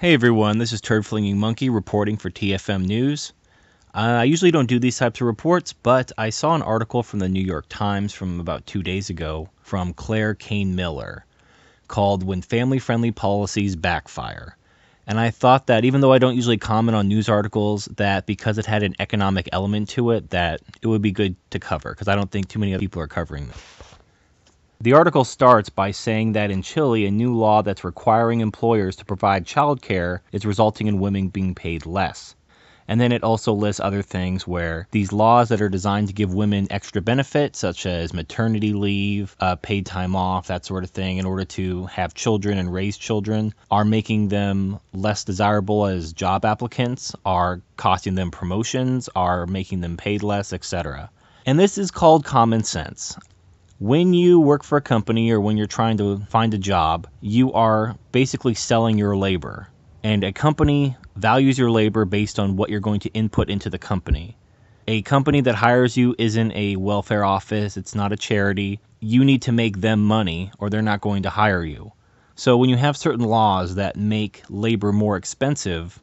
Hey everyone, this is Turd Flinging Monkey reporting for TFM News. Uh, I usually don't do these types of reports, but I saw an article from the New York Times from about two days ago from Claire Kane Miller called When Family Friendly Policies Backfire. And I thought that even though I don't usually comment on news articles, that because it had an economic element to it, that it would be good to cover because I don't think too many people are covering them. The article starts by saying that in Chile, a new law that's requiring employers to provide childcare is resulting in women being paid less. And then it also lists other things where these laws that are designed to give women extra benefits, such as maternity leave, uh, paid time off, that sort of thing, in order to have children and raise children, are making them less desirable as job applicants, are costing them promotions, are making them paid less, etc. And this is called common sense when you work for a company or when you're trying to find a job, you are basically selling your labor. And a company values your labor based on what you're going to input into the company. A company that hires you isn't a welfare office, it's not a charity. You need to make them money or they're not going to hire you. So when you have certain laws that make labor more expensive,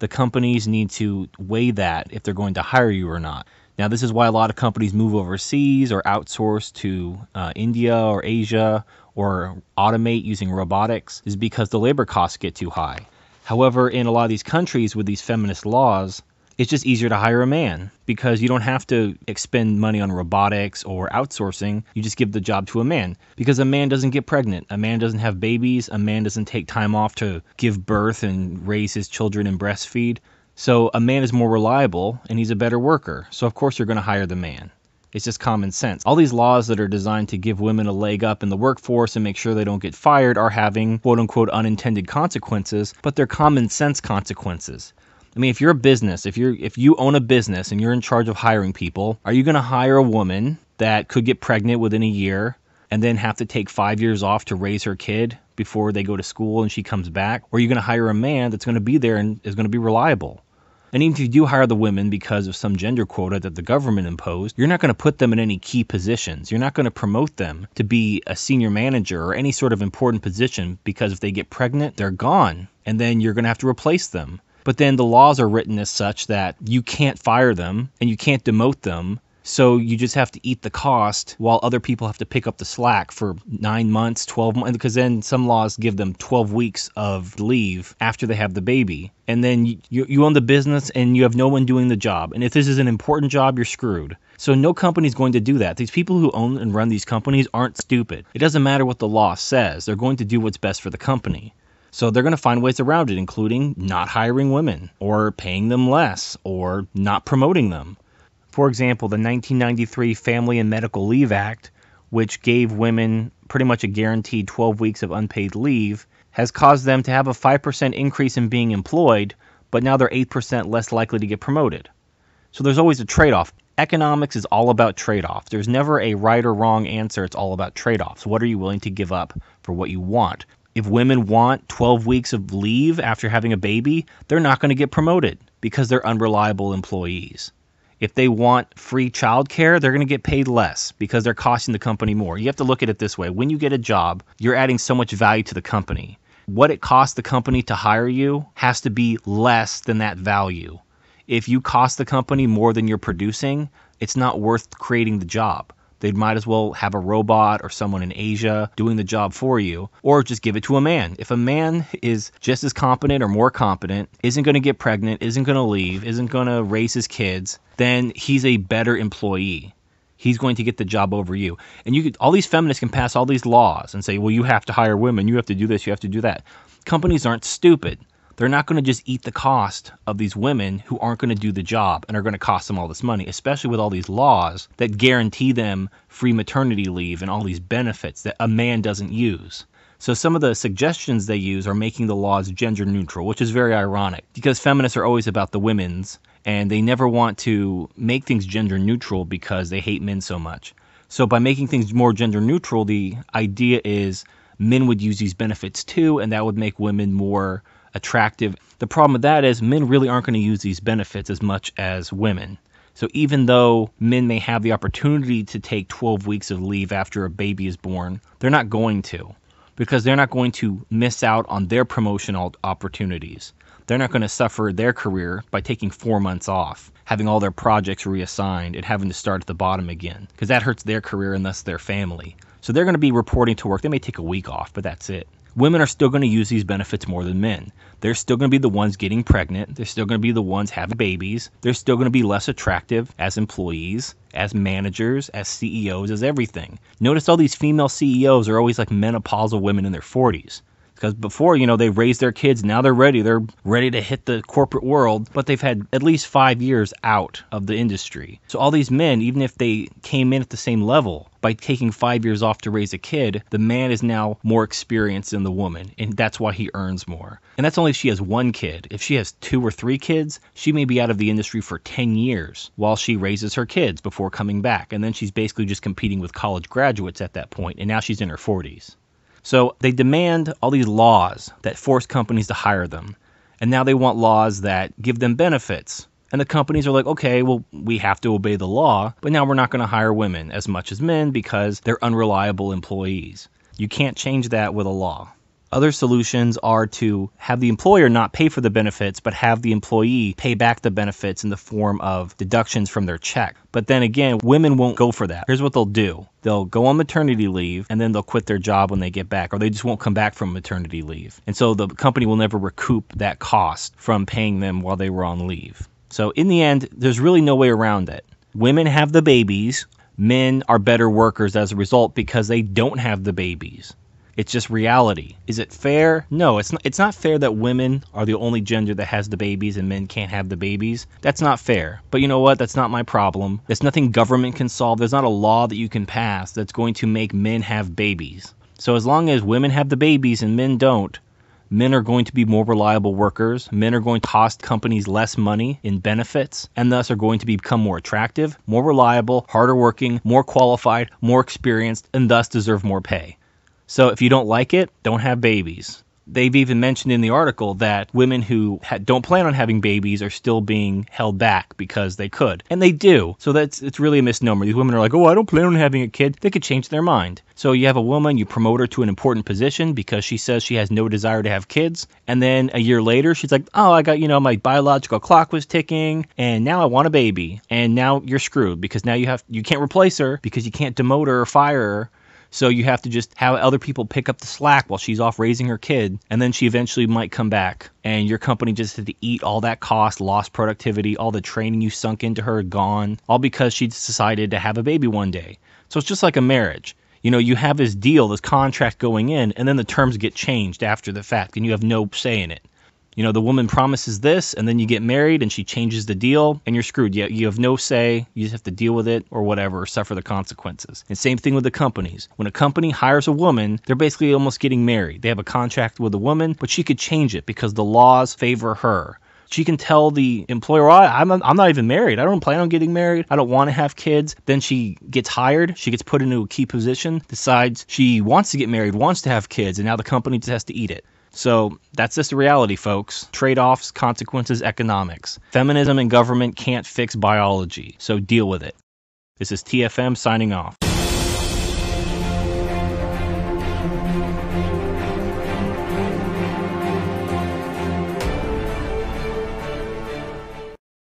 the companies need to weigh that if they're going to hire you or not. Now, this is why a lot of companies move overseas or outsource to uh, India or Asia or automate using robotics, is because the labor costs get too high. However, in a lot of these countries with these feminist laws, it's just easier to hire a man because you don't have to expend money on robotics or outsourcing. You just give the job to a man because a man doesn't get pregnant. A man doesn't have babies. A man doesn't take time off to give birth and raise his children and breastfeed. So a man is more reliable and he's a better worker. So of course you're going to hire the man. It's just common sense. All these laws that are designed to give women a leg up in the workforce and make sure they don't get fired are having quote unquote unintended consequences, but they're common sense consequences. I mean, if you're a business, if you're if you own a business and you're in charge of hiring people, are you going to hire a woman that could get pregnant within a year and then have to take 5 years off to raise her kid before they go to school and she comes back? Or are you going to hire a man that's going to be there and is going to be reliable? And even if you do hire the women because of some gender quota that the government imposed, you're not going to put them in any key positions. You're not going to promote them to be a senior manager or any sort of important position because if they get pregnant, they're gone. And then you're going to have to replace them. But then the laws are written as such that you can't fire them and you can't demote them so you just have to eat the cost while other people have to pick up the slack for nine months, 12 months, because then some laws give them 12 weeks of leave after they have the baby. And then you, you own the business and you have no one doing the job. And if this is an important job, you're screwed. So no company is going to do that. These people who own and run these companies aren't stupid. It doesn't matter what the law says, they're going to do what's best for the company. So they're going to find ways around it, including not hiring women or paying them less or not promoting them for example, the 1993 Family and Medical Leave Act, which gave women pretty much a guaranteed 12 weeks of unpaid leave, has caused them to have a 5% increase in being employed, but now they're 8% less likely to get promoted. So there's always a trade off. Economics is all about trade offs. There's never a right or wrong answer. It's all about trade offs. What are you willing to give up for what you want? If women want 12 weeks of leave after having a baby, they're not going to get promoted because they're unreliable employees if they want free childcare, they're going to get paid less because they're costing the company more. You have to look at it this way when you get a job, you're adding so much value to the company. What it costs the company to hire you has to be less than that value. If you cost the company more than you're producing, it's not worth creating the job. They might as well have a robot or someone in Asia doing the job for you, or just give it to a man. If a man is just as competent or more competent, isn't going to get pregnant, isn't going to leave, isn't going to raise his kids, then he's a better employee he's going to get the job over you. And you could, all these feminists can pass all these laws and say, well, you have to hire women, you have to do this, you have to do that. Companies aren't stupid. They're not going to just eat the cost of these women who aren't going to do the job and are going to cost them all this money, especially with all these laws that guarantee them free maternity leave and all these benefits that a man doesn't use. So some of the suggestions they use are making the laws gender neutral, which is very ironic because feminists are always about the women's and they never want to make things gender neutral because they hate men so much. So by making things more gender neutral, the idea is men would use these benefits too and that would make women more attractive. The problem with that is men really aren't going to use these benefits as much as women. So even though men may have the opportunity to take 12 weeks of leave after a baby is born, they're not going to because they're not going to miss out on their promotional opportunities. They're not going to suffer their career by taking four months off, having all their projects reassigned, and having to start at the bottom again, because that hurts their career and thus their family. So they're going to be reporting to work. They may take a week off, but that's it women are still going to use these benefits more than men. They're still going to be the ones getting pregnant. They're still going to be the ones having babies. They're still going to be less attractive as employees, as managers, as CEOs, as everything. Notice all these female CEOs are always like menopausal women in their 40s. Because before, you know, they raised their kids, now they're ready. They're ready to hit the corporate world, but they've had at least five years out of the industry. So all these men, even if they came in at the same level, by taking five years off to raise a kid, the man is now more experienced than the woman, and that's why he earns more. And that's only if she has one kid. If she has two or three kids, she may be out of the industry for 10 years while she raises her kids before coming back. And then she's basically just competing with college graduates at that point, and now she's in her 40s. So they demand all these laws that force companies to hire them. And now they want laws that give them benefits. And the companies are like, okay, well, we have to obey the law, but now we're not going to hire women as much as men because they're unreliable employees. You can't change that with a law. Other solutions are to have the employer not pay for the benefits, but have the employee pay back the benefits in the form of deductions from their check. But then again, women won't go for that. Here's what they'll do they'll go on maternity leave and then they'll quit their job when they get back, or they just won't come back from maternity leave. And so the company will never recoup that cost from paying them while they were on leave. So in the end, there's really no way around it. Women have the babies. Men are better workers as a result because they don't have the babies. It's just reality. Is it fair? No, it's not, it's not fair that women are the only gender that has the babies and men can't have the babies. That's not fair. But you know what? That's not my problem. There's nothing government can solve. There's not a law that you can pass that's going to make men have babies. So as long as women have the babies and men don't, men are going to be more reliable workers, men are going to cost companies less money in benefits, and thus are going to become more attractive, more reliable, harder working, more qualified, more experienced, and thus deserve more pay. So if you don't like it, don't have babies. They've even mentioned in the article that women who ha- don't plan on having babies are still being held back because they could, and they do. So that's it's really a misnomer. These women are like, "Oh, I don't plan on having a kid." They could change their mind. So you have a woman, you promote her to an important position because she says she has no desire to have kids, and then a year later she's like, "Oh, I got, you know, my biological clock was ticking and now I want a baby." And now you're screwed because now you have you can't replace her because you can't demote her or fire her so you have to just have other people pick up the slack while she's off raising her kid. And then she eventually might come back. And your company just had to eat all that cost, lost productivity, all the training you sunk into her gone, all because she decided to have a baby one day. So it's just like a marriage you know, you have this deal, this contract going in, and then the terms get changed after the fact, and you have no say in it you know, the woman promises this, and then you get married and she changes the deal, and you're screwed. You, you have no say. You just have to deal with it or whatever, or suffer the consequences. And same thing with the companies. When a company hires a woman, they're basically almost getting married. They have a contract with a woman, but she could change it because the laws favor her she can tell the employer, oh, I'm, I'm not even married. I don't plan on getting married. I don't want to have kids. Then she gets hired. She gets put into a key position, decides she wants to get married, wants to have kids, and now the company just has to eat it. So that's just the reality, folks. Trade offs, consequences, economics. Feminism and government can't fix biology, so deal with it. This is TFM signing off.